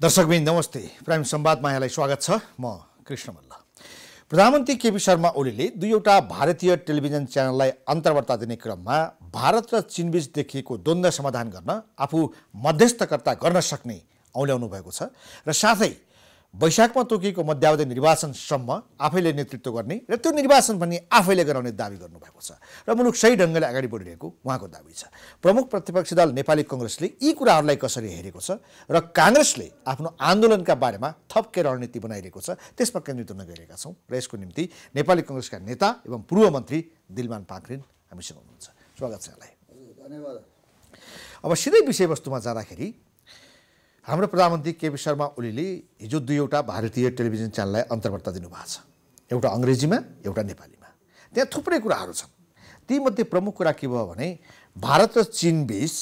दर्शकबिन नमस्ते प्राइम सम्वादमा यहाँलाई स्वागत छ म कृष्ण मल्ल प्रधानमन्त्री केपी शर्मा ओलीले दुईवटा भारतीय टेलिभिजन च्यानललाई अन्तर्वार्ता दिने क्रममा भारत र चिनबीच देखिएको द्वन्द्व समाधान गर्न आफू मध्यस्थकर्ता गर्न सक्ने औल्याउनु भएको छ र साथै वैशाखमा तोकिएको मध्यावधि निर्वाचनसम्म आफैले नेतृत्व गर्ने र त्यो निर्वाचन पनि आफैले गराउने दावी गर्नुभएको छ र मुलुक सही ढङ्गले अगाडि बढिरहेको उहाँको दावी छ प्रमुख प्रतिपक्षी दल नेपाली कङ्ग्रेसले यी कुराहरूलाई कसरी हेरेको छ र काङ्ग्रेसले आफ्नो आन्दोलनका बारेमा थप के रणनीति बनाइरहेको छ त्यसमा केन्द्रित हुन गइरहेका छौँ र यसको निम्ति नेपाली कङ्ग्रेसका नेता एवं पूर्व मन्त्री दिलमान पाखरिन हामीसँग हुनुहुन्छ स्वागत छ यहाँलाई धन्यवाद अब सिधै विषयवस्तुमा जाँदाखेरि हाम्रो प्रधानमन्त्री केपी शर्मा ओलीले हिजो दुईवटा भारतीय टेलिभिजन च्यानललाई अन्तर्वार्ता दिनुभएको छ एउटा अङ्ग्रेजीमा एउटा नेपालीमा त्यहाँ थुप्रै कुराहरू छन् तीमध्ये प्रमुख कुरा के भयो भने भारत र बिच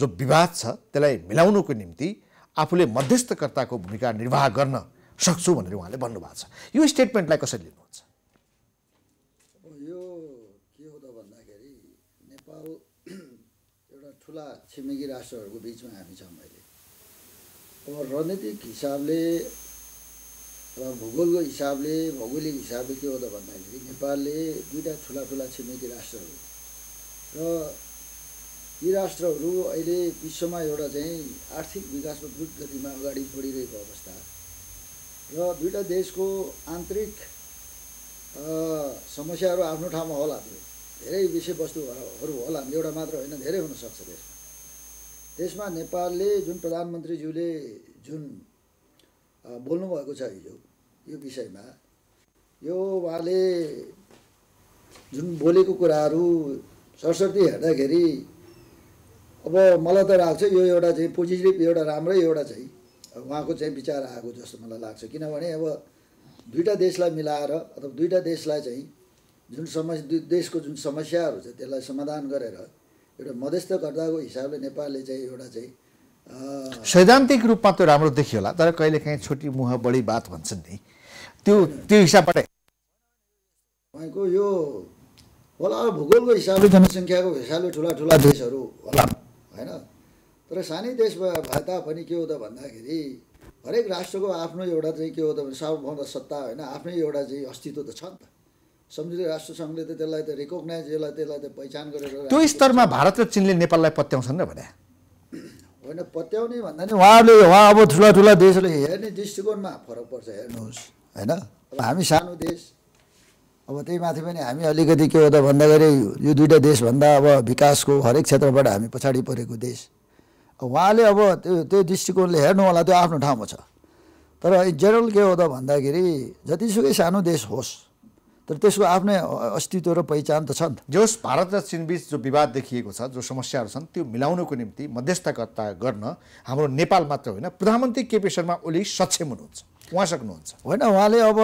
जो विवाद छ त्यसलाई मिलाउनुको निम्ति आफूले मध्यस्थकर्ताको भूमिका निर्वाह गर्न सक्छु भनेर उहाँले भन्नुभएको छ यो स्टेटमेन्टलाई कसरी लिनुहुन्छ यो के हो त भन्दाखेरि नेपाल एउटा ठुला छिमेकी राष्ट्रहरूको बिचमा हामी छौँ अब रणनीतिक हिसाबले र भूगोलको हिसाबले भौगोलिक हिसाबले के हो त भन्दाखेरि नेपालले दुईवटा ठुला ठुला छिमेकी राष्ट्रहरू र यी राष्ट्रहरू अहिले विश्वमा एउटा चाहिँ आर्थिक विकासको द्रुत गतिमा अगाडि बढिरहेको अवस्था र दुईवटा देशको आन्तरिक समस्याहरू आफ्नो ठाउँमा होला त्यो धेरै विषयवस्तुहरू होला एउटा मात्र होइन धेरै हुनसक्छ त्यसमा त्यसमा नेपालले जुन प्रधानमन्त्रीज्यूले जुन बोल्नुभएको छ हिजो यो विषयमा यो उहाँले जुन बोलेको कुराहरू सरस्वती हेर्दाखेरि अब मलाई त लाग्छ यो एउटा चाहिँ पोजिटिभ एउटा राम्रै एउटा चाहिँ उहाँको चाहिँ विचार आएको जस्तो मलाई लाग्छ किनभने अब दुईवटा देशलाई मिलाएर अथवा दुईवटा देशलाई चाहिँ जुन समस्या देशको जुन समस्याहरू छ त्यसलाई समाधान गरेर एउटा मध्यस्थकर्ताको हिसाबले नेपालले चाहिँ एउटा चाहिँ सैद्धान्तिक रूपमा त्यो राम्रो देखियो होला तर कहिलेकाहीँ काहीँ छोटी मुह बढी बात भन्छन् नि त्यो त्यो हिसाबबाट तपाईँको यो होला भूगोलको हिसाबले जनसङ्ख्याको हिसाबले ठुला ठुला देशहरू होला होइन तर सानै देश भए तापनि के हो त भन्दाखेरि हरेक राष्ट्रको आफ्नो एउटा चाहिँ के हो त भने सार्वभौम सत्ता होइन आफ्नै एउटा चाहिँ अस्तित्व त छ नि त संयुक्त राष्ट्रसङ्घले त त्यसलाई त रिकग्नाइज यसलाई त्यसलाई त पहिचान गरेर त्यो स्तरमा भारत र चिनले नेपाललाई पत्याउँछन् र भने होइन पत्याउने भन्दा नि उहाँहरूले उहाँ अब ठुला ठुला देशले हेर्ने दृष्टिकोणमा फरक पर्छ हेर्नुहोस् होइन अब हामी सानो देश अब त्यही माथि पनि हामी अलिकति के हो त भन्दाखेरि यो दुइटा देशभन्दा अब विकासको हरेक क्षेत्रबाट हामी पछाडि परेको देश उहाँले अब त्यो त्यो दृष्टिकोणले हेर्नु होला त्यो आफ्नो ठाउँमा छ तर जेनरल के हो त भन्दाखेरि जतिसुकै सानो देश होस् तर त्यसको आफ्नै अस्तित्व र पहिचान त छ नि त जस भारत र चिनबिच जो विवाद देखिएको छ जो समस्याहरू छन् त्यो मिलाउनको निम्ति मध्यस्थकर्ता गर्न हाम्रो नेपाल मात्र होइन प्रधानमन्त्री केपी शर्मा ओली सक्षम हुनुहुन्छ उहाँ सक्नुहुन्छ होइन उहाँले अब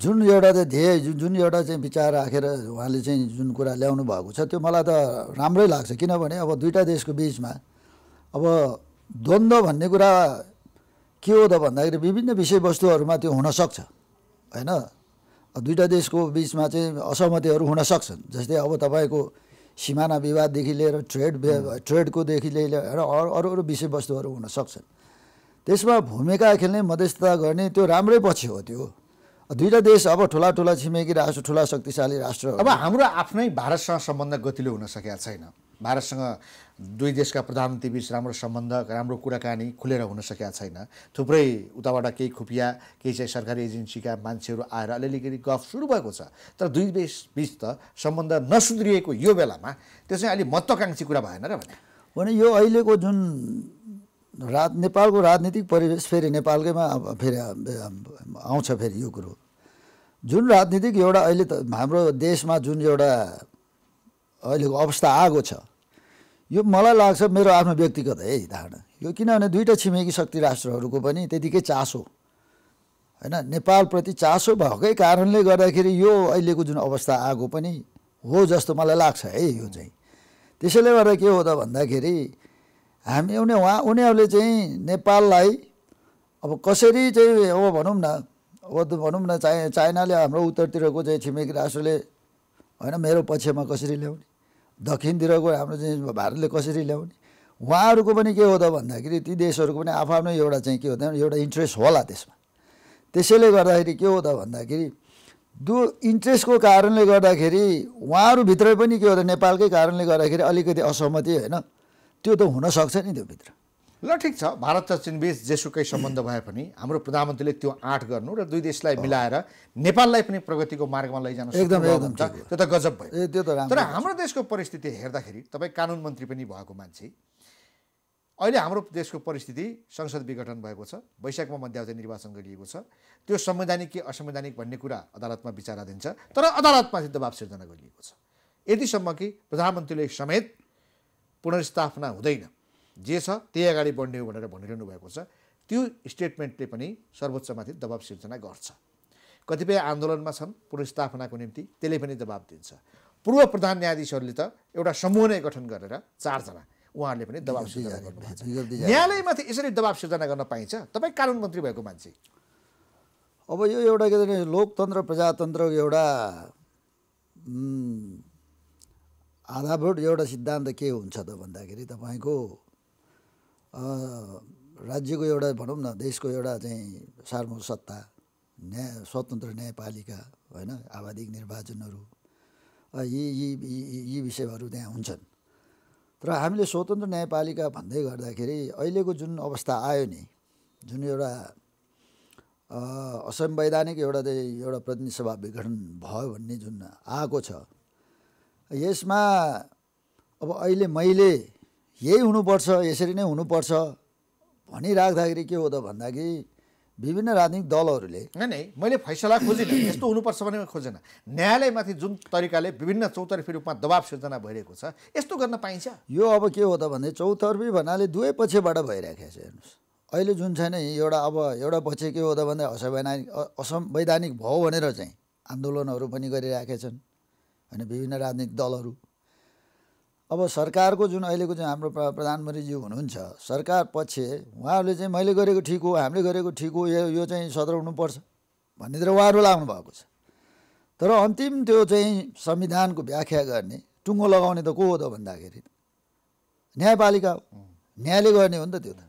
जुन एउटा चाहिँ ध्येय जुन एउटा चाहिँ विचार राखेर उहाँले चाहिँ जुन कुरा ल्याउनु भएको छ त्यो मलाई त राम्रै लाग्छ किनभने अब दुइटा देशको बिचमा अब द्वन्द्व भन्ने कुरा के हो त भन्दाखेरि विभिन्न विषयवस्तुहरूमा त्यो हुनसक्छ होइन दुईवटा देशको बिचमा चाहिँ असहमतिहरू हुन सक्छन् जस्तै अब तपाईँको सिमाना विवाददेखि लिएर ट्रेड ट्रेडकोदेखि लिएर अरू अरू अरू विषयवस्तुहरू हुन सक्छन् त्यसमा भूमिका खेल्ने मध्यस्थता गर्ने त्यो राम्रै पछि हो त्यो दुईवटा देश अब ठुला ठुला छिमेकी राष्ट्र ठुला शक्तिशाली राष्ट्र अब हाम्रो आफ्नै भारतसँग सम्बन्ध गतिलो हुन सकेका छैन भारतसँग दुई देशका प्रधानमन्त्री बिच राम्रो सम्बन्ध राम्रो कुराकानी खुलेर हुन सकेका छैन थुप्रै उताबाट केही खुफिया केही चाहिँ सरकारी एजेन्सीका मान्छेहरू आएर अलिअलि गफ सुरु भएको छ तर दुई देश बिच त सम्बन्ध नसुध्रिएको यो बेलामा त्यो चाहिँ अलिक महत्त्वकाङ्क्षी कुरा भएन र भने भने यो अहिलेको जुन राज नेपालको राजनीतिक परिवेश फेरि नेपालकैमा फेरि आउँछ फेरि यो कुरो जुन राजनीतिक एउटा अहिले त हाम्रो देशमा जुन एउटा अहिलेको अवस्था आएको छ यो मलाई लाग्छ मेरो आफ्नो व्यक्तिगत है धारणा यो किनभने दुईवटा छिमेकी शक्ति राष्ट्रहरूको पनि त्यतिकै चासो होइन नेपालप्रति चासो भएकै कारणले गर्दाखेरि यो अहिलेको जुन अवस्था आएको पनि हो जस्तो मलाई लाग्छ है यो चाहिँ त्यसैले गर्दा के हो त भन्दाखेरि हामी उनी उहाँ उनीहरूले चाहिँ नेपाललाई अब कसरी चाहिँ अब भनौँ न अब भनौँ न चाइ चाइनाले हाम्रो उत्तरतिरको चाहिँ छिमेकी राष्ट्रले होइन मेरो पक्षमा कसरी ल्याउने दक्षिणतिर गयो हाम्रो चाहिँ भारतले कसरी ल्याउने उहाँहरूको पनि के हो त भन्दाखेरि ती देशहरूको पनि आफ्नो एउटा चाहिँ के हो त एउटा इन्ट्रेस्ट होला त्यसमा त्यसैले गर्दाखेरि के हो त भन्दाखेरि दु इन्ट्रेस्टको कारणले गर्दाखेरि उहाँहरूभित्र पनि के हो त नेपालकै कारणले गर्दाखेरि अलिकति असहमति होइन त्यो त हुनसक्छ नि त्योभित्र ल ठिक छ भारत र चिनबीच जेसुकै सम्बन्ध भए पनि हाम्रो प्रधानमन्त्रीले त्यो आँट गर्नु र दुई देशलाई मिलाएर नेपाललाई पनि प्रगतिको मार्गमा लैजानु एकदम छ त्यो त गजब भयो त्यो त तर हाम्रो देशको परिस्थिति हेर्दाखेरि तपाईँ कानुन मन्त्री पनि भएको मान्छे अहिले हाम्रो देशको परिस्थिति संसद विघटन भएको छ वैशाखमा मध्यावधि निर्वाचन गरिएको छ त्यो संवैधानिक कि असंवैधानिक भन्ने कुरा अदालतमा विचाराधीन छ तर अदालतमा चाहिँ दबाब सिर्जना गरिएको छ यतिसम्म कि प्रधानमन्त्रीले समेत पुनर्स्थापना हुँदैन जे छ त्यही अगाडि बढ्ने हो भनेर भनिरहनु भएको छ त्यो स्टेटमेन्टले पनि सर्वोच्चमाथि दबाब सिर्जना गर्छ कतिपय आन्दोलनमा छन् पुनर्स्थापनाको निम्ति त्यसले पनि दबाब दिन्छ पूर्व प्रधान न्यायाधीशहरूले त एउटा समूह नै गठन गरेर चारजना उहाँहरूले पनि दबाब सिर्जना गर्नुभएको न्यायालयमाथि यसरी दबाब सिर्जना गर्न पाइन्छ तपाईँ कानुन मन्त्री भएको मान्छे अब यो एउटा के भने लोकतन्त्र प्रजातन्त्रको एउटा आधारभूत एउटा सिद्धान्त के हुन्छ त भन्दाखेरि तपाईँको राज्यको एउटा भनौँ न देशको एउटा चाहिँ सार्वभौम सत्ता न्याय स्वतन्त्र न्यायपालिका होइन आवाधिक निर्वाचनहरू यी यी यी विषयहरू त्यहाँ हुन्छन् तर हामीले स्वतन्त्र न्यायपालिका भन्दै गर्दाखेरि अहिलेको जुन अवस्था आयो नि जुन एउटा असंवैधानिक एउटा चाहिँ एउटा प्रतिनिधि सभा विघटन भयो भन्ने जुन आएको छ यसमा अब अहिले मैले यही हुनुपर्छ यसरी नै हुनुपर्छ भनिराख्दाखेरि के हो त भन्दाखेरि विभिन्न राजनीतिक दलहरूले नै नै मैले फैसला खोजिनँ यस्तो हुनुपर्छ भने खोजेन न्यायालयमाथि जुन तरिकाले विभिन्न चौतर्फी रूपमा दबाब सिर्जना भइरहेको छ यस्तो गर्न पाइन्छ यो अब के हो त भने चौतर्फी भन्नाले दुवै पक्षबाट भइरहेको छ हेर्नुहोस् अहिले जुन छैन एउटा अब एउटा पक्ष के हो त भन्दा असंवैधानिक असंवैधानिक भयो भनेर चाहिँ आन्दोलनहरू पनि गरिराखेछन् छन् होइन विभिन्न राजनीतिक दलहरू अब सरकारको जुन अहिलेको चाहिँ हाम्रो प्रधानमन्त्रीज्यू हुनुहुन्छ सरकार पक्ष उहाँहरूले चाहिँ मैले गरेको ठिक हो हामीले गरेको ठिक हो यो यो चाहिँ हुनुपर्छ भन्नेतिर उहाँहरू लाग्नु भएको छ तर अन्तिम त्यो चाहिँ संविधानको व्याख्या गर्ने टुङ्गो लगाउने त को हो त भन्दाखेरि न्यायपालिका हो न्यायले गर्ने हो नि त त्यो त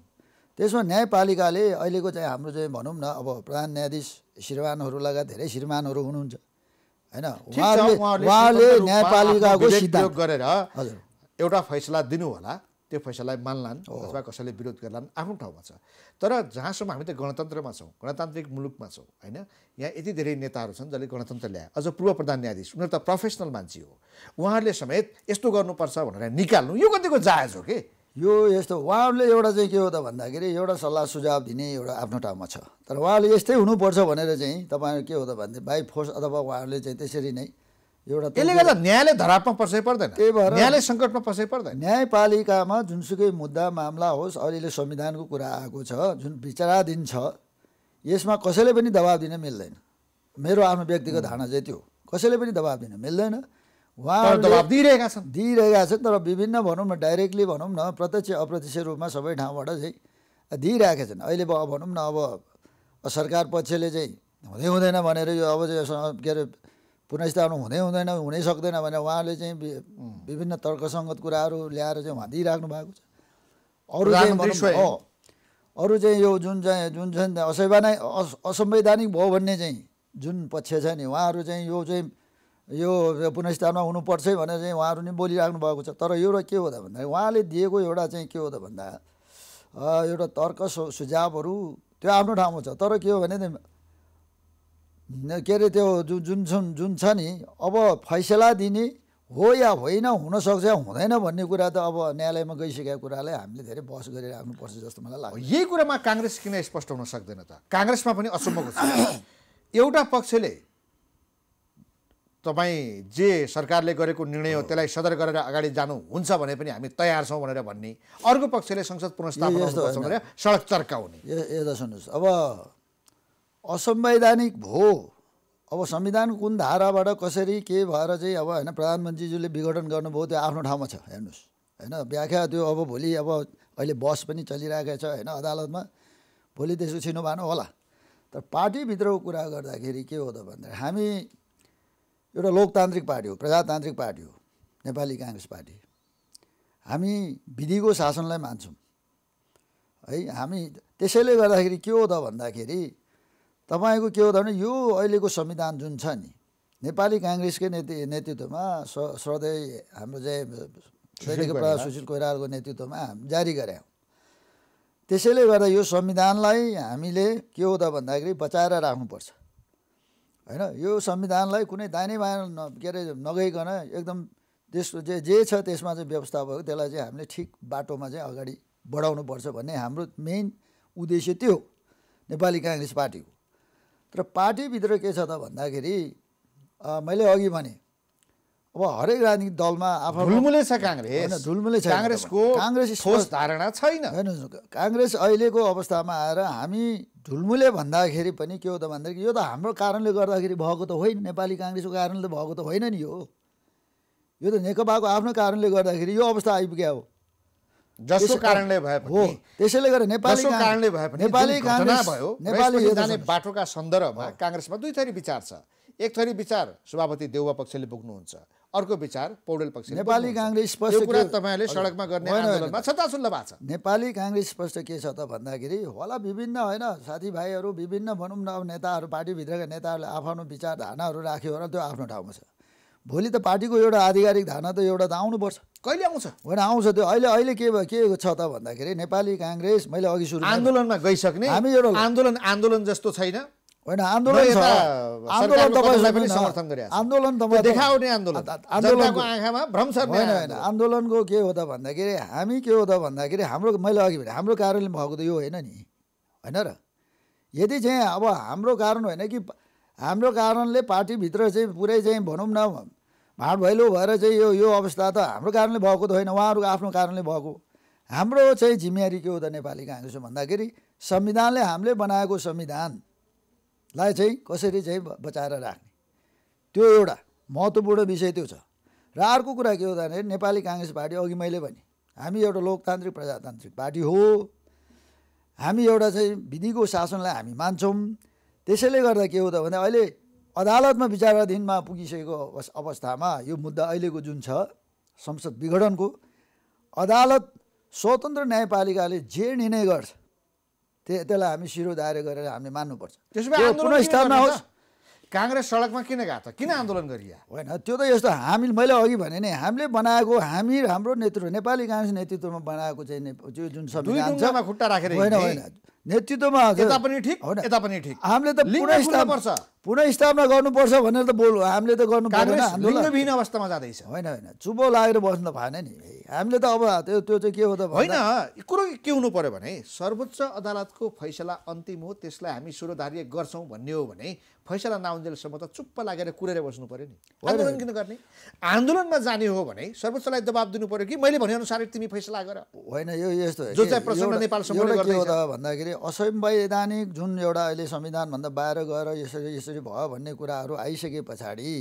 त्यसमा न्यायपालिकाले अहिलेको चाहिँ हाम्रो चाहिँ भनौँ न अब प्रधान न्यायाधीश श्रीमानहरू लगायत धेरै श्रीमानहरू हुनुहुन्छ होइन उहाँले न्यायपालिकाको गरेर एउटा फैसला दिनु होला त्यो फैसलालाई मान्लान् अथवा कसैले विरोध गर्लान् आफ्नो ठाउँमा छ तर जहाँसम्म हामी त गणतन्त्रमा छौँ गणतान्त्रिक मुलुकमा छौँ होइन यहाँ यति धेरै नेताहरू छन् जसले गणतन्त्र ल्याए अझ पूर्व प्रधान न्यायाधीश उनीहरू त प्रोफेसनल मान्छे हो उहाँहरूले समेत यस्तो गर्नुपर्छ भनेर निकाल्नु यो कतिको जायज हो कि यो यस्तो उहाँहरूले एउटा चाहिँ के हो त भन्दाखेरि एउटा सल्लाह सुझाव दिने एउटा आफ्नो ठाउँमा छ तर उहाँहरूले यस्तै हुनुपर्छ भनेर चाहिँ तपाईँहरू के हो त भन्दा बाई फोर्स अथवा उहाँहरूले चाहिँ त्यसरी नै एउटा त्यसले गर्दा न्यायालय धरापमा पसै पर्दैन त्यही भएर न्यायालय सङ्कटमा पसै पर्दैन न्यायपालिकामा जुनसुकै मुद्दा मामला होस् अहिले संविधानको कुरा आएको छ जुन विचाराधीन छ यसमा कसैले पनि दबाब दिन मिल्दैन मेरो आफ्नो व्यक्तिगत धारणा चाहिँ त्यो कसैले पनि दबाब दिन मिल्दैन उहाँ दबाब दिइरहेका छन् दिइरहेका छन् तर विभिन्न भनौँ न डाइरेक्टली भनौँ न प्रत्यक्ष अप्रत्यक्ष रूपमा सबै ठाउँबाट चाहिँ दिइरहेका छन् अहिले भनौँ न अब सरकार पक्षले चाहिँ हुँदै हुँदैन भनेर यो अब के अरे पुनस्थापना हुँदै हुँदैन हुनै सक्दैन भने उहाँले चाहिँ विभिन्न तर्कसङ्गत कुराहरू ल्याएर चाहिँ उहाँ दिइराख्नु भएको छ अरू अरू चाहिँ यो जुन चाहिँ जुन चाहिँ असंवैधानिक असंवैधानिक भयो भन्ने चाहिँ जुन पक्ष छ नि उहाँहरू चाहिँ यो चाहिँ यो पुनस्थापना हुनुपर्छ भनेर चाहिँ उहाँहरू नि बोलिराख्नु भएको छ तर एउटा के हो त भन्दाखेरि उहाँले दिएको एउटा चाहिँ के हो त भन्दा एउटा तर्क सुझावहरू त्यो आफ्नो ठाउँमा छ तर के हो भने के अरे त्यो जुन जुन जुन छ नि अब फैसला दिने हो या होइन हुनसक्छ हुँदैन भन्ने कुरा त अब न्यायालयमा गइसकेको कुरालाई हामीले धेरै बहस गरिराख्नुपर्छ जस्तो मलाई लाग्छ यही कुरामा काङ्ग्रेस किन स्पष्ट हुन सक्दैन त काङ्ग्रेसमा पनि असम्भव छ एउटा पक्षले तपाईँ जे सरकारले गरेको निर्णय हो त्यसलाई सदर गरेर अगाडि जानु हुन्छ भने पनि हामी तयार छौँ भनेर भन्ने अर्को पक्षले संसद पुनस्थापन सडक चर्काउने ए सुन्नुहोस् अब असंवैधानिक भयो अब संविधान कुन धाराबाट कसरी के भएर चाहिँ अब होइन प्रधानमन्त्रीज्यूले विघटन गर्नुभयो त्यो आफ्नो ठाउँमा छ हेर्नुहोस् होइन व्याख्या त्यो अब भोलि अब अहिले बस पनि चलिरहेको छ होइन अदालतमा भोलि त्यसको छिनो भानु होला तर पार्टीभित्रको कुरा गर्दाखेरि के हो त भन्दा हामी एउटा लोकतान्त्रिक पार्टी हो प्रजातान्त्रिक पार्टी हो नेपाली काङ्ग्रेस पार्टी हामी विधिको शासनलाई मान्छौँ है हामी त्यसैले गर्दाखेरि के हो त भन्दाखेरि तपाईँको के हो भने यो अहिलेको संविधान जुन छ नि नेपाली काङ्ग्रेसकै नेत नेतृत्वमा सधैँ हाम्रो जय दैलेख सुशील कोइरालाको नेतृत्वमा जारी गऱ्यौँ त्यसैले गर्दा यो संविधानलाई हामीले के हो त भन्दाखेरि बचाएर राख्नुपर्छ होइन यो संविधानलाई कुनै दाने बाहिर न के अरे नगइकन एकदम त्यसको जे जे छ त्यसमा चाहिँ व्यवस्था भयो त्यसलाई चाहिँ हामीले ठिक बाटोमा चाहिँ अगाडि बढाउनुपर्छ भन्ने हाम्रो मेन उद्देश्य त्यो नेपाली काङ्ग्रेस पार्टीको र पार्टीभित्र के छ त भन्दाखेरि मैले अघि भने अब हरेक राजनीतिक दलमा आफ्नो छ काङ्ग्रेस झुलमुले छ काङ्ग्रेसको काङ्ग्रेस ठोस धारणा छैन होइन काङ्ग्रेस अहिलेको अवस्थामा आएर हामी धुलमुले भन्दाखेरि पनि के हो त भन्दाखेरि यो त हाम्रो कारणले गर्दाखेरि भएको त होइन नेपाली काङ्ग्रेसको कारणले त भएको त होइन नि यो यो त नेकपाको आफ्नो कारणले गर्दाखेरि यो अवस्था आइपुग्यो हो जसको कारणले भए त्यसैले नेपाली कारणले भए पनि घटना भयो नेपाली जाने बाटोका सन्दर्भमा काङ्ग्रेसमा दुई थरी विचार छ एक थरी विचार सभापति देउवा पक्षले बोक्नुहुन्छ अर्को विचार पौडेल पक्ष नेपाली काङ्ग्रेस स्पष्ट कुरा सडकमा गर्ने आन्दोलनमा छ नेपाली काङ्ग्रेस स्पष्ट के छ त भन्दाखेरि होला विभिन्न होइन साथीभाइहरू विभिन्न भनौँ न अब नेताहरू पार्टीभित्रका नेताहरूले आफ्नो विचार धारणाहरू राख्यो र त्यो आफ्नो ठाउँमा छ भोलि त पार्टीको एउटा आधिकारिक धारणा त एउटा त आउनुपर्छ कहिले आउँछ होइन आउँछ त्यो अहिले अहिले के के छ त भन्दाखेरि नेपाली काङ्ग्रेस मैले अघि सुरु आन्दोलनमा गइसक्ने हामी एउटा आन्दोलन आन्दोलन जस्तो छैन होइन आन्दोलन आन्दोलनको के हो त भन्दाखेरि हामी के हो त भन्दाखेरि हाम्रो मैले अघि भने हाम्रो कारणले भएको त यो होइन नि होइन र यदि चाहिँ अब हाम्रो कारण होइन कि हाम्रो कारणले पार्टीभित्र चाहिँ पुरै चाहिँ भनौँ न भाँड भैलो भएर चाहिँ यो यो अवस्था त हाम्रो कारणले भएको त होइन उहाँहरूको आफ्नो कारणले भएको हाम्रो चाहिँ जिम्मेवारी के हो त नेपाली काङ्ग्रेसमा भन्दाखेरि संविधानले हामीले बनाएको संविधानलाई चाहिँ कसरी चाहिँ बचाएर राख्ने त्यो एउटा महत्त्वपूर्ण विषय त्यो छ र अर्को कुरा के हो भन्दाखेरि नेपाली काङ्ग्रेस पार्टी अघि मैले भने हामी एउटा लोकतान्त्रिक प्रजातान्त्रिक पार्टी हो हामी एउटा चाहिँ विधिको शासनलाई हामी मान्छौँ त्यसैले गर्दा के हो त भन्दा अहिले अदालतमा विचाराधीनमा पुगिसकेको अवस्थामा यो मुद्दा अहिलेको जुन छ संसद विघटनको अदालत स्वतन्त्र न्यायपालिकाले जे निर्णय गर्छ त्यो त्यसलाई हामी शिरोधार्य गरेर हामीले मान्नुपर्छ त्यसो भए पुनस्थापना होस् काङ्ग्रेस सडकमा किन गएको त किन आन्दोलन गरियो होइन त्यो त यस्तो हामी मैले अघि भने नि हामीले बनाएको हामी हाम्रो नेतृत्व नेपाली काङ्ग्रेस नेतृत्वमा बनाएको चाहिँ जुन संविधान छ खुट्टा राखेर होइन होइन नेतृत्वमा यता पनि ठिक यता पनि ठिक हामीले त पुनः पुनस्थापना गर्नुपर्छ भनेर त बोल हामीले त गर्नु लिङ्गविहीन अवस्थामा जाँदैछ होइन होइन चुबो लागेर बस्नु त भएन नि हामीले त अब त्यो त्यो चाहिँ के हो त होइन कुरो के हुनु पऱ्यो भने सर्वोच्च अदालतको फैसला अन्तिम हो त्यसलाई हामी सुरधार्य गर्छौँ भन्ने हो भने फैसला नआउन्जेलसम्म त चुप्प लागेर कुरेर बस्नु पऱ्यो नि आन्दोलन किन गर्ने आन्दोलनमा जाने हो भने सर्वोच्चलाई दबाब दिनु पऱ्यो कि मैले भनेअनुसार तिमी फैसला गर होइन यो यस्तो जो चाहिँ प्रसङ्ग नेपाल भन्दाखेरि असंवैधानिक जुन एउटा अहिले संविधानभन्दा बाहिर गएर यसरी यसरी भयो भन्ने कुराहरू आइसके पछाडि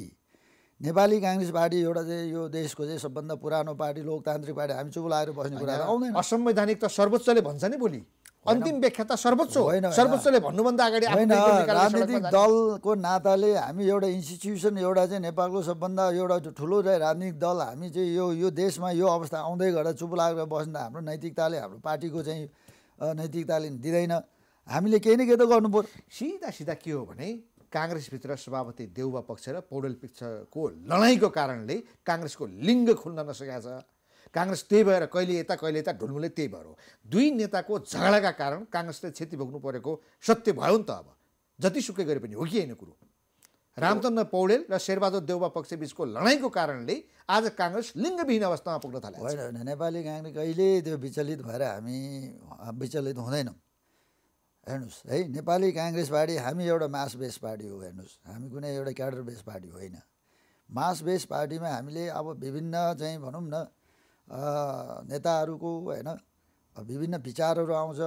नेपाली काङ्ग्रेस पार्टी एउटा चाहिँ यो देशको चाहिँ सबभन्दा पुरानो पार्टी लोकतान्त्रिक पार्टी हामी चुप लागेर बस्ने कुरा आउँदैन असंवैधानिक त सर्वोच्चले भन्छ नि भोलि अन्तिम व्याख्या त सर्वोच्च होइन सर्वोच्चले भन्नुभन्दा अगाडि होइन राजनीतिक दलको नाताले हामी एउटा इन्स्टिट्युसन एउटा चाहिँ नेपालको सबभन्दा एउटा ठुलो चाहिँ राजनीतिक दल हामी चाहिँ यो यो देशमा यो अवस्था आउँदै गर्दा चुप लागेर बस्दा हाम्रो नैतिकताले हाम्रो पार्टीको चाहिँ नैतिकताले दिँदैन हामीले केही न केही त गर्नु पर्यो सिधा सिधा के हो भने काङ्ग्रेसभित्र सभापति देउवा पक्ष र पौडेल पक्षको लडाइँको कारणले काङ्ग्रेसको लिङ्ग खुल्न नसकेको छ काङ्ग्रेस त्यही भएर कहिले यता कहिले यता ढुल्मुले त्यही भएर हो दुई नेताको झगडाका कारण काङ्ग्रेसले क्षति भोग्नु परेको सत्य भयो नि त अब जतिसुकै गरे पनि हो कि होइन कुरो रामचन्द्र पौडेल र शेरबहादुर देउबा पक्षबीचको लडाइँको कारणले आज काङ्ग्रेस लिङ्गविहीन अवस्थामा पुग्न थाल्यो होइन होइन नेपाली काङ्ग्रेस कहिले त्यो विचलित भएर हामी विचलित हुँदैनौँ हेर्नुहोस् है नेपाली काङ्ग्रेस पार्टी हामी एउटा मास बेस पार्टी हो हेर्नुहोस् हामी कुनै एउटा क्याडर बेस पार्टी होइन मास बेस पार्टीमा हामीले अब विभिन्न चाहिँ भनौँ न नेताहरूको होइन विभिन्न विचारहरू आउँछ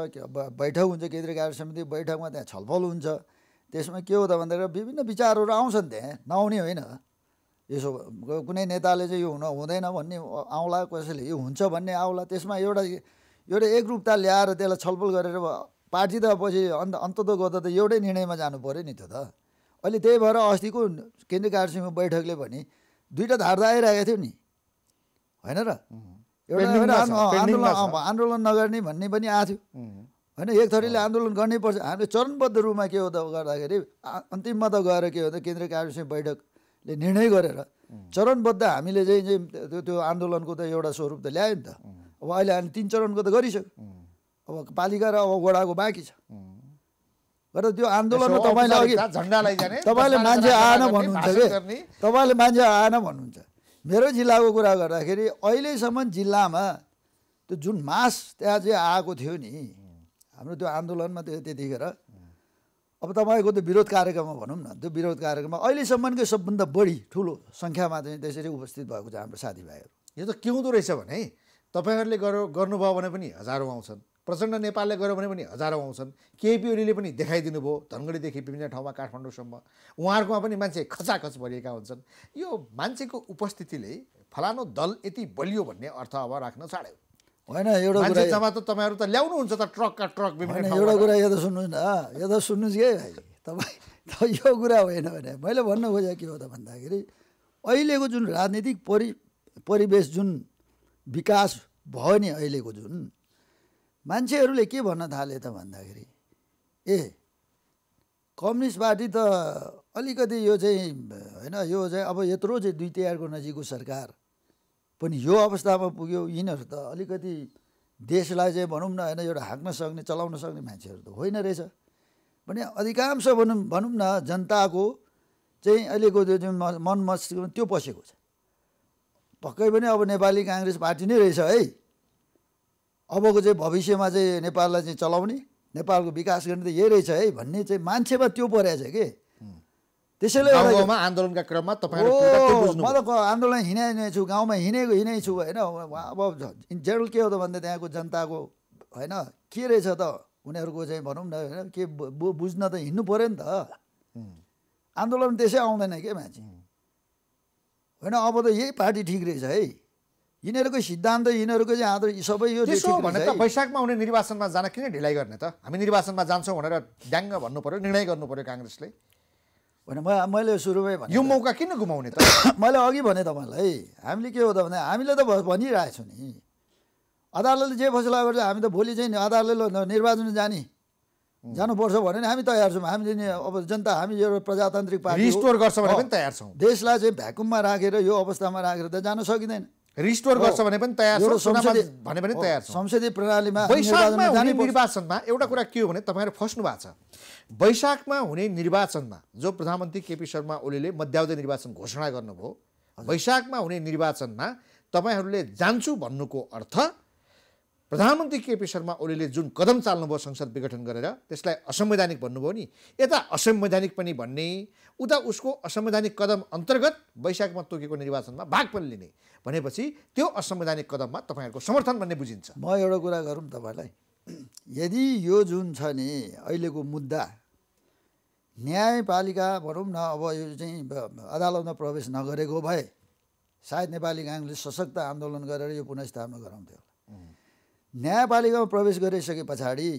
बैठक हुन्छ केन्द्रीय कार्य समिति बैठकमा त्यहाँ छलफल हुन्छ त्यसमा के हो त भन्दाखेरि विभिन्न विचारहरू आउँछन् त्यहाँ नआउने होइन यसो कुनै नेताले चाहिँ यो हुन हुँदैन भन्ने आउला कसैले यो हुन्छ भन्ने आउला त्यसमा एउटा एउटा एकरूपता ल्याएर त्यसलाई छलफल गरेर पार्टी त पछि अन्त अन्तत गर्दा त एउटै निर्णयमा जानु पऱ्यो नि त्यो त अहिले त्यही भएर अस्तिको केन्द्रीय कार्यसमिति बैठकले भने धार त आइरहेको थियो नि होइन र एउटा आन्दोलन आन्दोलन नगर्ने भन्ने पनि आएको थियो होइन एक थरीले आन्दोलन पर्छ हामीले चरणबद्ध रूपमा के हो त गर्दाखेरि अन्तिममा त गएर के हो त केन्द्रीय कार्यसमिति बैठकले निर्णय गरेर चरणबद्ध हामीले चाहिँ त्यो त्यो आन्दोलनको त एउटा स्वरूप त ल्यायो नि त अब अहिले हामी तिन चरणको त गरिसक्यो अब पालिका र अब वडाको बाँकी छ र त्यो आन्दोलनमा तपाईँले अघि तपाईँले मान्छे आएन भन्नुहुन्छ कि तपाईँले मान्छे आएन भन्नुहुन्छ मेरो जिल्लाको कुरा गर्दाखेरि अहिलेसम्म जिल्लामा त्यो जुन मास त्यहाँ चाहिँ आएको थियो नि हाम्रो त्यो आन्दोलनमा त्यो त्यतिखेर अब तपाईँको त्यो विरोध कार्यक्रममा भनौँ न त्यो विरोध कार्यक्रममा अहिलेसम्मकै सबभन्दा बढी ठुलो सङ्ख्यामा चाहिँ त्यसरी उपस्थित भएको छ हाम्रो साथीभाइहरू यो त के हुँदो रहेछ भने तपाईँहरूले गर गर्नुभयो भने पनि हजारौँ आउँछन् प्रचण्ड नेपालले गर्यो भने पनि हजारौँ आउँछन् केपी ओलीले पनि देखाइदिनु भयो धनगढीदेखि विभिन्न ठाउँमा काठमाडौँसम्म उहाँहरूकोमा पनि मान्छे खचाखच भरिएका हुन्छन् यो मान्छेको उपस्थितिले फलानु दल यति बलियो भन्ने अर्थ अब राख्न छाड्यो होइन एउटा कुरा जमा त तपाईँहरू त ल्याउनुहुन्छ त ट्रकका ट्रक एउटा कुरा यो त सुन्नुहोस् न यो त सुन्नुहोस् कि भाइ तपाईँ त यो कुरा होइन भने मैले भन्न खोजेको के हो त भन्दाखेरि अहिलेको जुन राजनीतिक परि परिवेश जुन विकास भयो नि अहिलेको जुन मान्छेहरूले के भन्न थाले त भन्दाखेरि ए कम्युनिस्ट पार्टी त अलिकति यो चाहिँ होइन यो चाहिँ अब यत्रो चाहिँ दुई तिहारको नजिकको सरकार पनि यो अवस्थामा पुग्यो यिनीहरू त अलिकति देशलाई चाहिँ भनौँ न होइन एउटा हाँक्न सक्ने चलाउन सक्ने मान्छेहरू त होइन रहेछ भने अधिकांश भनौँ भनौँ न जनताको चाहिँ अहिलेको त्यो जुन मन मस्तिष्कमा त्यो पसेको छ पक्कै पनि अब नेपाली काङ्ग्रेस पार्टी नै रहेछ है अबको चाहिँ भविष्यमा चाहिँ नेपाललाई चाहिँ चलाउने नेपालको विकास गर्ने त यही रहेछ है भन्ने चाहिँ मान्छेमा त्यो परेछ छ कि त्यसैले गाउँमा आन्दोलनका क्रममा तपाईँ म त आन्दोलन हिँडाइ छु गाउँमा हिँडेको हिँडै छु होइन अब जेनरल के हो त भन्दा त्यहाँको जनताको होइन के रहेछ त उनीहरूको चाहिँ भनौँ न होइन के बुझ्न त हिँड्नु पऱ्यो नि त आन्दोलन त्यसै आउँदैन के मान्छे होइन अब त यही पार्टी ठिक रहेछ है यिनीहरूको सिद्धान्त यिनीहरूको चाहिँ आदर सबै यो भने त वैशाखमा हुने निर्वाचनमा जान किन ढिलाइ गर्ने त हामी निर्वाचनमा जान्छौँ भनेर ड्याङ्ग भन्नु पऱ्यो निर्णय गर्नु पऱ्यो काङ्ग्रेसले भने मैले सुरुमै भने यो मौका किन गुमाउने त मैले अघि भने तपाईँलाई हामीले के हो त भने हामीले त भनिरहेछौँ नि अदालतले जे फैसला गर्छ हामी त भोलि चाहिँ अदालतले निर्वाचन जाने जानुपर्छ भने नि हामी तयार छौँ हामीले नि अब जनता हामी यो प्रजातान्त्रिक पार्टी रिस्टोर गर्छ भने पनि तयार छौँ देशलाई चाहिँ भ्याकुममा राखेर यो अवस्थामा राखेर त जान सकिँदैन रिस्टोर गर्छ भने पनि तयार छ भने पनि तयार छ संसदीय प्रणालीमा हुने निर्वाचनमा एउटा कुरा के हो भने तपाईँहरू फस्नु भएको छ वैशाखमा हुने निर्वाचनमा जो प्रधानमन्त्री केपी शर्मा ओलीले मध्यावधि निर्वाचन घोषणा गर्नुभयो वैशाखमा हुने निर्वाचनमा तपाईँहरूले जान्छु भन्नुको अर्थ प्रधानमन्त्री केपी शर्मा ओलीले जुन कदम चाल्नुभयो संसद विघटन गरेर त्यसलाई असंवैधानिक भन्नुभयो नि यता असंवैधानिक पनि भन्ने उता उसको असंवैधानिक कदम अन्तर्गत वैशाखमा तोकेको निर्वाचनमा भाग पनि लिने भनेपछि त्यो असंवैधानिक कदममा तपाईँहरूको समर्थन भन्ने बुझिन्छ म एउटा कुरा गरौँ तपाईँलाई यदि यो जुन छ नि अहिलेको मुद्दा न्यायपालिका भनौँ न अब यो चाहिँ अदालतमा प्रवेश नगरेको भए सायद नेपाली काङ्ग्रेस सशक्त आन्दोलन गरेर यो पुनस्थापना गराउँथ्यो न्यायपालिकामा प्रवेश गरिसके पछाडि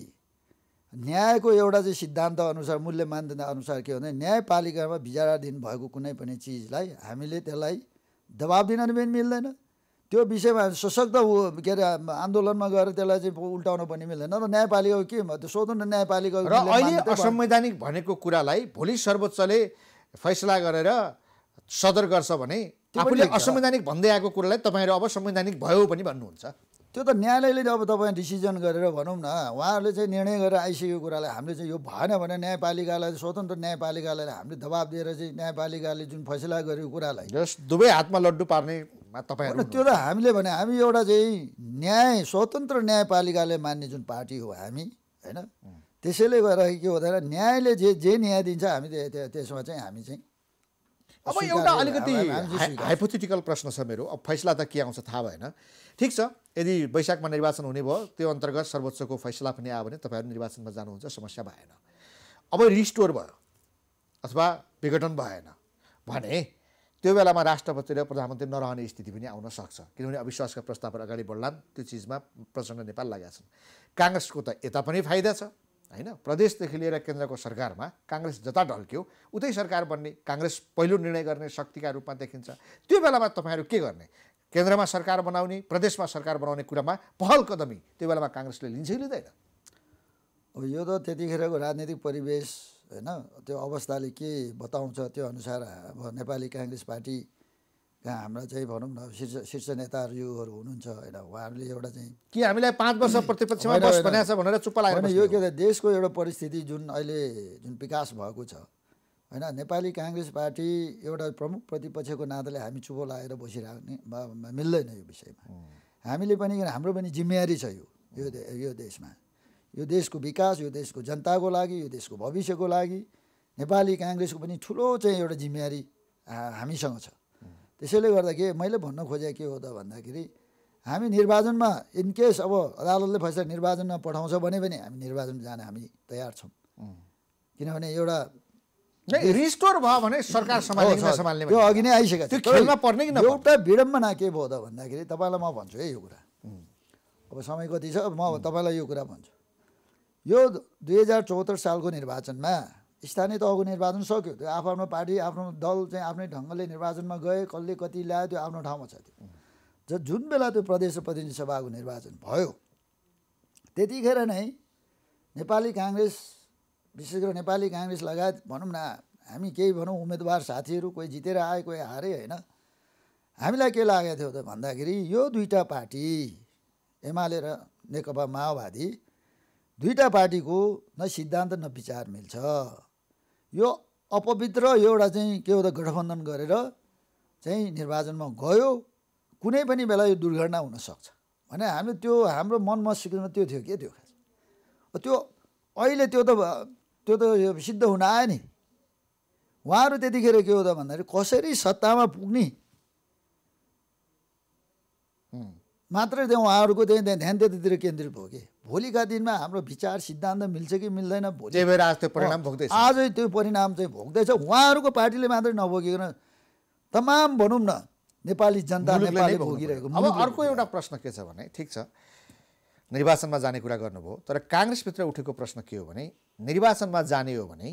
न्यायको एउटा चाहिँ सिद्धान्तअनुसार मूल्य अनुसार के भन्दा न्यायपालिकामा विचाराधीन भएको कुनै पनि चिजलाई हामीले त्यसलाई दबाब दिन पनि मिल्दैन त्यो विषयमा सशक्त के अरे आन्दोलनमा गएर त्यसलाई चाहिँ उल्टाउन पनि मिल्दैन र न्यायपालिकाको के त्यो स्वतन्त्र न्यायपालिका र अहिले असंवैधानिक भनेको कुरालाई भोलि सर्वोच्चले फैसला गरेर सदर गर्छ भने आफूले असंवैधानिक भन्दै आएको कुरालाई तपाईँहरू अब संवैधानिक भयो पनि भन्नुहुन्छ त्यो त न्यायालयले अब तपाईँ डिसिजन गरेर भनौँ न उहाँहरूले चाहिँ निर्णय गरेर आइसकेको कुरालाई हामीले चाहिँ यो भएन भने न्यायपालिकालाई स्वतन्त्र न्यायपालिकालाई हामीले दबाब दिएर चाहिँ न्यायपालिकाले जुन फैसला गरेको कुरालाई जस दुवै हातमा लड्डु पार्ने तपाईँ त्यो त हामीले भने हामी एउटा चाहिँ न्याय स्वतन्त्र न्यायपालिकाले मान्ने जुन पार्टी हो हामी होइन त्यसैले गर्दाखेरि के हुँदैन न्यायले जे जे न्याय दिन्छ हामी त्यसमा चाहिँ हामी चाहिँ अब एउटा अलिकति हाइपोथिटिकल प्रश्न छ मेरो अब फैसला त के आउँछ थाहा भएन ठिक छ यदि वैशाखमा निर्वाचन हुने भयो त्यो अन्तर्गत सर्वोच्चको फैसला पनि आयो भने तपाईँहरू निर्वाचनमा जानुहुन्छ समस्या भएन अब रिस्टोर भयो अथवा विघटन भएन भने त्यो बेलामा राष्ट्रपति र प्रधानमन्त्री नरहने स्थिति पनि आउन सक्छ किनभने अविश्वासका प्रस्तावहरू अगाडि बढ्लान् त्यो चिजमा प्रचण्ड नेपाल लागेका छन् काङ्ग्रेसको त यता पनि फाइदा छ होइन प्रदेशदेखि लिएर केन्द्रको सरकारमा काङ्ग्रेस जता ढल्क्यो उतै सरकार बन्ने काङ्ग्रेस पहिलो निर्णय गर्ने शक्तिका रूपमा देखिन्छ त्यो बेलामा तपाईँहरू के गर्ने केन्द्रमा सरकार बनाउने प्रदेशमा सरकार बनाउने कुरामा पहल कदमी त्यो बेलामा काङ्ग्रेसले लिन्छ लिँदैन यो त त्यतिखेरको राजनीतिक परिवेश होइन त्यो अवस्थाले के बताउँछ त्यो अनुसार अब नेपाली काङ्ग्रेस पार्टी हाम्रा चाहिँ भनौँ न शीर्ष शीर्ष नेताहरू योहरू हुनुहुन्छ होइन उहाँहरूले एउटा चाहिँ कि हामीलाई पाँच वर्ष प्रतिपक्षमा बस भनेको छ भनेर चुप्प लाग्यो यो के देशको एउटा परिस्थिति जुन अहिले जुन विकास भएको छ होइन नेपाली काङ्ग्रेस पार्टी एउटा प्रमुख प्रतिपक्षको नाताले हामी चुपो लागेर बसिरहने मिल्दैन यो विषयमा हामीले पनि हाम्रो पनि जिम्मेवारी छ यो यो देशमा यो देशको विकास यो देशको जनताको लागि यो देशको भविष्यको लागि नेपाली काङ्ग्रेसको पनि ठुलो चाहिँ एउटा जिम्मेवारी हामीसँग छ त्यसैले गर्दा के मैले भन्न खोजेँ के हो त भन्दाखेरि हामी निर्वाचनमा इनकेस अब अदालतले फैसला निर्वाचनमा पठाउँछ भने पनि हामी निर्वाचन जान हामी तयार छौँ किनभने एउटा रिस्टोर भयो भने सरकार सम्हाल्ने त्यो अघि नै आइसकेको खेलमा पर्ने कि एउटा विडम्बना के भयो त भन्दाखेरि तपाईँलाई म भन्छु है यो कुरा अब समय कति छ म तपाईँलाई यो कुरा भन्छु यो दुई हजार चौहत्तर सालको निर्वाचनमा स्थानीय तहको निर्वाचन सक्यो त्यो आफ्नो आफ्नो पार्टी आफ्नो दल चाहिँ आफ्नै ढङ्गले निर्वाचनमा गए कसले कति ल्यायो त्यो आफ्नो ठाउँमा छ त्यो ज जुन बेला त्यो प्रदेश प्रतिनिधि सभाको निर्वाचन भयो त्यतिखेर नै नेपाली काङ्ग्रेस विशेष गरेर नेपाली काङ्ग्रेस लगायत भनौँ न हामी केही भनौँ उम्मेदवार साथीहरू कोही जितेर आए कोही हारे होइन हामीलाई के लागेको थियो त भन्दाखेरि यो दुईवटा पार्टी एमाले र नेकपा माओवादी दुईवटा पार्टीको न सिद्धान्त न विचार मिल्छ यो अपवित्र यो एउटा चाहिँ के हो त गठबन्धन गरेर चाहिँ निर्वाचनमा गयो कुनै पनि बेला यो दुर्घटना हुनसक्छ भने हामी त्यो हाम्रो मन मस्तिष्कमा त्यो थियो के त्यो खास त्यो अहिले त्यो त त्यो त सिद्ध हुन आयो नि उहाँहरू त्यतिखेर के हो त भन्दाखेरि कसरी सत्तामा पुग्ने मात्रै त्यहाँ उहाँहरूको त्यहाँ ध्यान त्यतातिर केन्द्रित भयो कि भोलिका दिनमा हाम्रो विचार सिद्धान्त मिल्छ कि मिल्दैन भोलि भएर आज त्यो परिणाम भोग्दैछ आज त्यो परिणाम चाहिँ भोग्दैछ उहाँहरूको पार्टीले मात्रै नभोगिकन तमाम भनौँ न नेपाली जनता नेपाली भोगिरहेको अब अर्को एउटा प्रश्न के छ भने ठिक छ निर्वाचनमा जाने कुरा गर्नुभयो तर काङ्ग्रेसभित्र उठेको प्रश्न के हो भने निर्वाचनमा जाने हो भने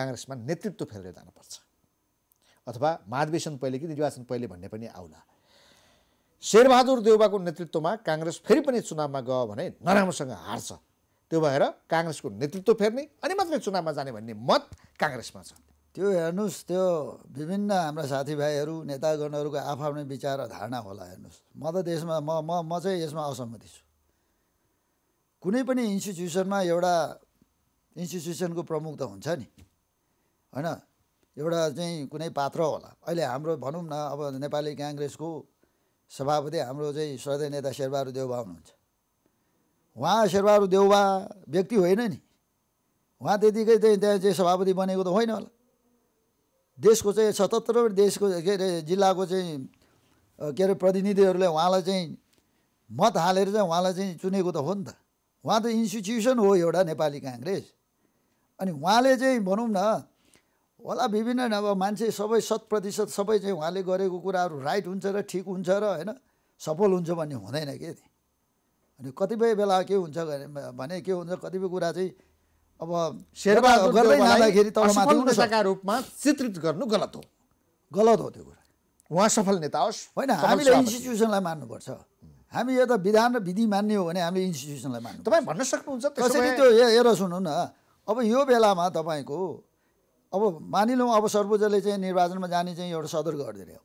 काङ्ग्रेसमा नेतृत्व फेलेर जानुपर्छ अथवा महाधिवेशन पहिले कि निर्वाचन पहिले भन्ने पनि आउला शेरबहादुर देउबाको नेतृत्वमा काङ्ग्रेस फेरि पनि चुनावमा गयो भने नराम्रोसँग हार्छ त्यो भएर काङ्ग्रेसको नेतृत्व फेर्ने अनि मात्रै चुनावमा जाने भन्ने मत काङ्ग्रेसमा छ त्यो हेर्नुहोस् त्यो विभिन्न हाम्रा साथीभाइहरू नेतागणहरूको आफ्नै विचार धारणा होला हेर्नुहोस् म त देशमा म म म चाहिँ यसमा असहमति छु कुनै पनि इन्स्टिट्युसनमा एउटा इन्स्टिट्युसनको प्रमुख त हुन्छ नि होइन एउटा चाहिँ कुनै पात्र होला अहिले हाम्रो भनौँ न अब नेपाली काङ्ग्रेसको सभापति हाम्रो चाहिँ सधैँ नेता शेरबहादुर देउबा हुनुहुन्छ उहाँ शेरबहादुर देउबा व्यक्ति होइन नि उहाँ त्यतिकै चाहिँ त्यहाँ चाहिँ सभापति बनेको त होइन होला देशको चाहिँ सतहत्तर देशको के अरे जिल्लाको चाहिँ के अरे प्रतिनिधिहरूले उहाँलाई चाहिँ मत हालेर चाहिँ उहाँलाई चाहिँ चुनेको त हो नि त उहाँ त इन्स्टिट्युसन हो एउटा नेपाली काङ्ग्रेस अनि उहाँले चाहिँ भनौँ न होला विभिन्न अब मान्छे सबै शत प्रतिशत सबै चाहिँ उहाँले गरेको कुराहरू राइट हुन्छ र ठिक हुन्छ र होइन सफल हुन्छ भन्ने हुँदैन के अनि कतिपय बेला के हुन्छ भने के हुन्छ कतिपय कुरा चाहिँ अब शेरबा गर्दै जाँदाखेरि रूपमा चित्रित गर्नु गलत हो गलत हो त्यो कुरा उहाँ सफल नेता होस् होइन हामीले इन्स्टिट्युसनलाई मान्नुपर्छ हामी यो त विधान र विधि मान्ने हो भने हामीले इन्स्टिट्युसनलाई मान्नु तपाईँ भन्न सक्नुहुन्छ कसरी त्यो हेर सुन्नु न अब यो बेलामा तपाईँको अब मानिलौँ अब सर्वोच्चले चाहिँ निर्वाचनमा जाने चाहिँ एउटा सदर गरिदिने अब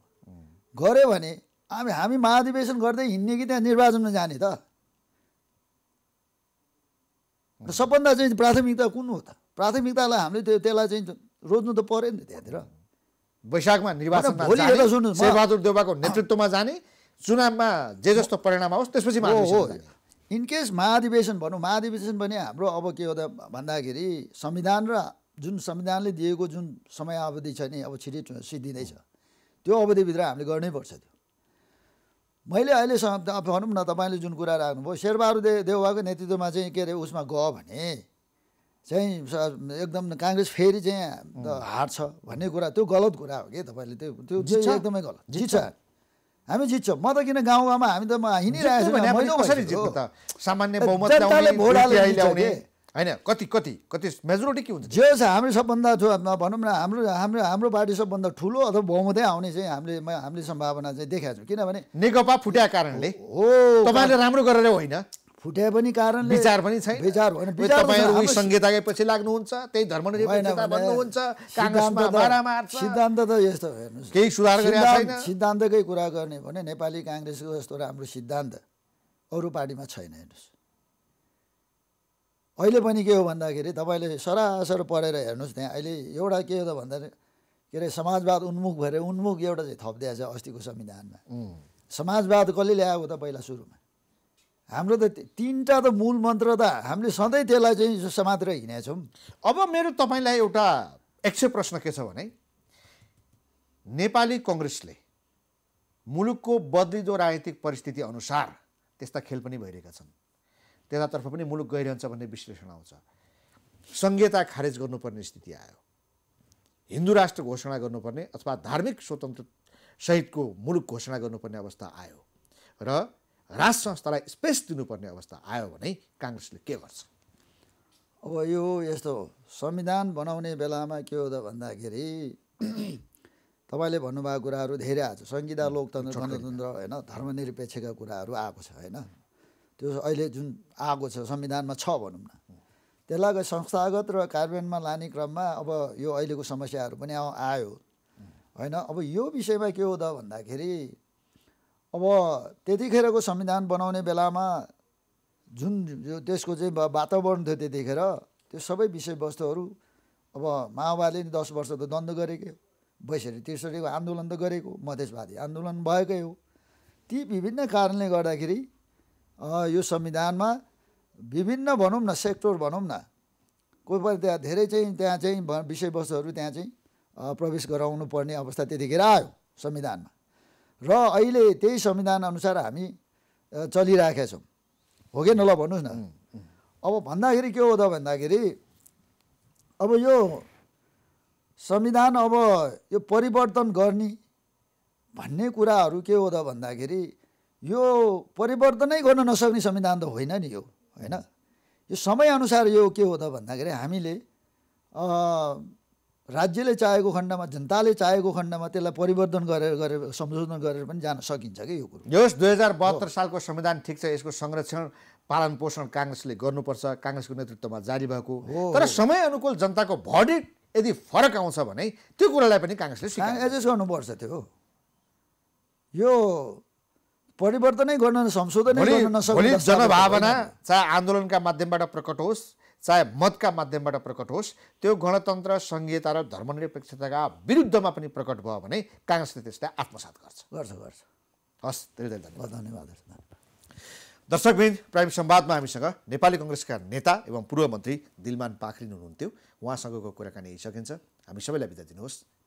गऱ्यो भने हामी हामी महाधिवेशन गर्दै हिँड्ने कि त्यहाँ निर्वाचनमा जाने त सबभन्दा चाहिँ प्राथमिकता कुन हो त प्राथमिकतालाई हामीले त्यो त्यसलाई चाहिँ रोज्नु त पऱ्यो नि त त्यहाँतिर वैशाखमा निर्वाचन शेरबहादुर नेतृत्वमा जाने चुनावमा जे जस्तो परिणाम आओस् त्यसपछि हो इनकेस महाधिवेशन भनौँ महाधिवेशन भने हाम्रो अब के हो त भन्दाखेरि संविधान र जुन संविधानले दिएको जुन समय अवधि छ नि अब छिटै सिद्धिँदैछ त्यो अवधिभित्र हामीले गर्नैपर्छ त्यो मैले अहिलेसम्म अहिले भनौँ न तपाईँले जुन कुरा राख्नुभयो शेरबहादुर देउवाको नेतृत्वमा चाहिँ के अरे उसमा गयो भने चाहिँ एकदम काङ्ग्रेस फेरि चाहिँ हार्छ भन्ने कुरा त्यो गलत कुरा हो कि तपाईँले त्यो त्यो एकदमै गलत जित्छ हामी जित्छौँ म त किन गाउँ गाउँमा हामी त हिँडिरहेको छु होइन कति कति कति मेजोरिटी के हुन्छ जे छ हाम्रो सबभन्दा ठुलो भनौँ न हाम्रो हाम्रो हाम्रो पार्टी सबभन्दा ठुलो अथवा बहुमतै आउने चाहिँ हामीले हामीले सम्भावना चाहिँ देखाएको छौँ किनभने नेकपा फुट्या कारणले हो तपाईँले राम्रो गरेर होइन फुटे पनि कारण विचार पनि छैन विचार होइन तपाईँहरू उही संहिताकै पछि लाग्नुहुन्छ त्यही धर्मनिरपेक्षता भन्नुहुन्छ सिद्धान्त त यस्तो हेर्नुहोस् केही सुधार छैन सिद्धान्तकै कुरा गर्ने भने नेपाली काङ्ग्रेसको यस्तो राम्रो सिद्धान्त अरू पार्टीमा छैन हेर्नुहोस् अहिले पनि के हो भन्दाखेरि तपाईँले सरासर पढेर हेर्नुहोस् त्यहाँ अहिले एउटा के हो त भन्दाखेरि के अरे समाजवाद उन्मुख भएर उन्मुख एउटा चाहिँ थपिदिएको छ अस्तिको संविधानमा समाजवाद कसले ल्याएको त पहिला सुरुमा हाम्रो त तिनवटा त मूल मन्त्र त हामीले सधैँ त्यसलाई चाहिँ समातेर हिँडेछौँ अब मेरो तपाईँलाई एउटा एक सय प्रश्न के छ भने नेपाली कङ्ग्रेसले मुलुकको बद्लिदो राजनीतिक परिस्थिति अनुसार त्यस्ता खेल पनि भइरहेका छन् त्यतातर्फ पनि मुलुक गइरहन्छ भन्ने विश्लेषण आउँछ सङ्घीयता खारेज गर्नुपर्ने स्थिति आयो हिन्दू राष्ट्र घोषणा गर्नुपर्ने अथवा धार्मिक स्वतन्त्र सहितको मुलुक घोषणा गर्नुपर्ने अवस्था आयो र राज संस्थालाई स्पेस दिनुपर्ने अवस्था आयो भने काङ्ग्रेसले के गर्छ अब यो यस्तो संविधान बनाउने बेलामा के हो त भन्दाखेरि तपाईँले भन्नुभएको कुराहरू धेरै आएको छ संहिता लोकतन्त्र गणतन्त्र होइन धर्मनिरपेक्षका कुराहरू आएको छ होइन त्यो अहिले जुन आएको छ संविधानमा छ भनौँ न त्यसलाई संस्थागत र कार्यान्वयनमा लाने क्रममा अब यो अहिलेको समस्याहरू पनि आयो होइन अब यो विषयमा के हो त भन्दाखेरि अब त्यतिखेरको संविधान बनाउने बेलामा जुन यो देशको चाहिँ वातावरण थियो त्यतिखेर त्यो सबै विषयवस्तुहरू अब माओवादीले नि दस वर्ष त द्वन्द गरेकै हो बैसठी त्रिसठीको आन्दोलन त गरेको मधेसवादी आन्दोलन भएकै हो ती विभिन्न कारणले गर्दाखेरि यो संविधानमा विभिन्न भनौँ न सेक्टर भनौँ न कोही पनि त्यहाँ धेरै चाहिँ त्यहाँ चाहिँ विषयवस्तुहरू त्यहाँ चाहिँ प्रवेश गराउनु पर्ने अवस्था त्यतिखेर आयो संविधानमा र अहिले त्यही संविधान अनुसार हामी चलिरहेका छौँ हो कि न ल भन्नुहोस् न अब भन्दाखेरि के हो त भन्दाखेरि अब यो संविधान अब यो परिवर्तन गर्ने भन्ने कुराहरू के हो त भन्दाखेरि यो परिवर्तनै गर्न नसक्ने संविधान त होइन नि यो होइन यो समयअनुसार यो के हो त भन्दाखेरि हामीले राज्यले चाहेको खण्डमा जनताले चाहेको खण्डमा त्यसलाई परिवर्तन गरेर गरेर संशोधन गरेर पनि जान सकिन्छ कि यो कुरो यस दुई हजार बहत्तर सालको संविधान ठिक छ यसको संरक्षण पालन पोषण काङ्ग्रेसले गर्नुपर्छ काङ्ग्रेसको नेतृत्वमा जारी भएको हो तर समय अनुकूल जनताको भडी यदि फरक आउँछ भने त्यो कुरालाई पनि काङ्ग्रेसले एडजस्ट गर्नुपर्छ त्यो यो परिवर्तनै गर्न संशोधन गर्न नसक्ने जनभावना चाहे आन्दोलनका माध्यमबाट प्रकट होस् चाहे मतका माध्यमबाट प्रकट होस् त्यो गणतन्त्र सङ्घीयता र धर्मनिरपेक्षताका विरुद्धमा पनि प्रकट भयो भने काङ्ग्रेसले त्यसलाई आत्मसात गर्छ गर्छ गर्छ हस् धेरै धेरै धन्यवाद धन्यवाद दर्शकबिन्द प्राइम संवादमा हामीसँग नेपाली कङ्ग्रेसका नेता एवं पूर्व मन्त्री दिलमान पाखरिन हुनुहुन्थ्यो उहाँसँगको कुराकानी सकिन्छ हामी सबैलाई बिदा दिनुहोस्